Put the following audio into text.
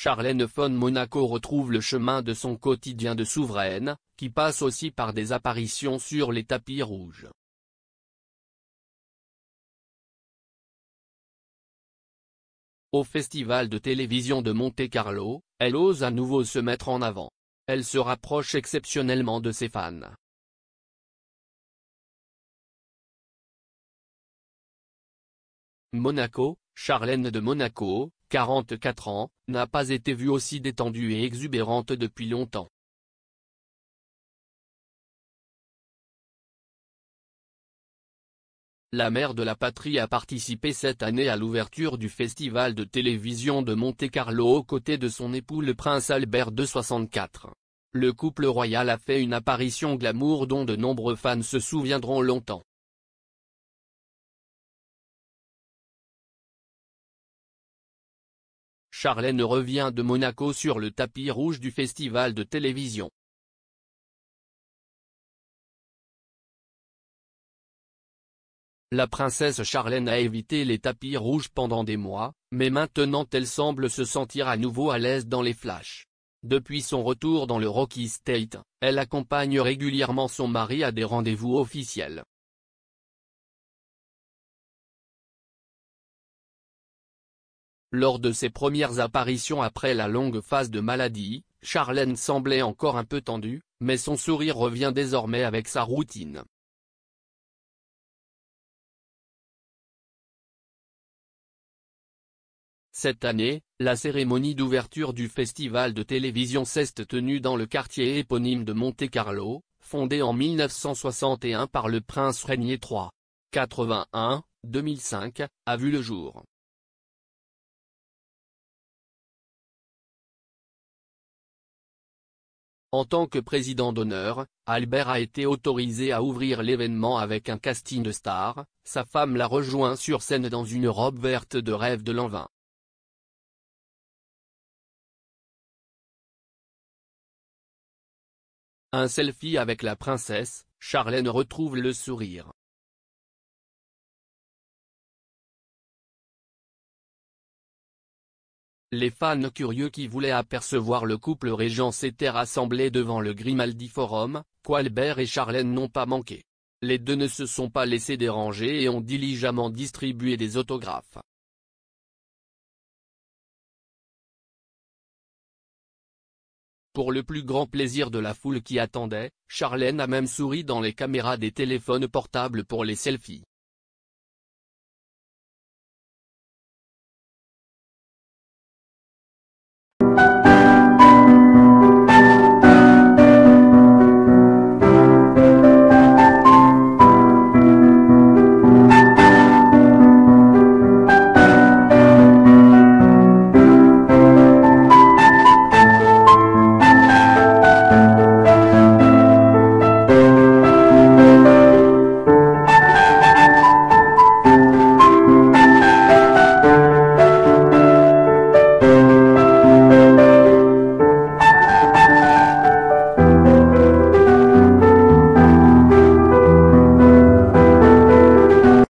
Charlène von Monaco retrouve le chemin de son quotidien de souveraine, qui passe aussi par des apparitions sur les tapis rouges. Au Festival de télévision de Monte-Carlo, elle ose à nouveau se mettre en avant. Elle se rapproche exceptionnellement de ses fans. Monaco, Charlène de Monaco, 44 ans, n'a pas été vue aussi détendue et exubérante depuis longtemps. La mère de la patrie a participé cette année à l'ouverture du festival de télévision de Monte-Carlo aux côtés de son époux le prince Albert de 64. Le couple royal a fait une apparition glamour dont de nombreux fans se souviendront longtemps. Charlène revient de Monaco sur le tapis rouge du festival de télévision. La princesse Charlène a évité les tapis rouges pendant des mois, mais maintenant elle semble se sentir à nouveau à l'aise dans les flashs. Depuis son retour dans le Rocky State, elle accompagne régulièrement son mari à des rendez-vous officiels. Lors de ses premières apparitions après la longue phase de maladie, Charlène semblait encore un peu tendue, mais son sourire revient désormais avec sa routine. Cette année, la cérémonie d'ouverture du festival de télévision s'est tenue dans le quartier éponyme de Monte-Carlo, fondé en 1961 par le prince Régnier III. 81, 2005, a vu le jour. En tant que président d'honneur, Albert a été autorisé à ouvrir l'événement avec un casting de stars, sa femme l'a rejoint sur scène dans une robe verte de rêve de l'an 20. Un selfie avec la princesse, Charlène retrouve le sourire. Les fans curieux qui voulaient apercevoir le couple régent s'étaient rassemblés devant le Grimaldi Forum, qu'Albert et Charlène n'ont pas manqué. Les deux ne se sont pas laissés déranger et ont diligemment distribué des autographes. Pour le plus grand plaisir de la foule qui attendait, Charlène a même souri dans les caméras des téléphones portables pour les selfies.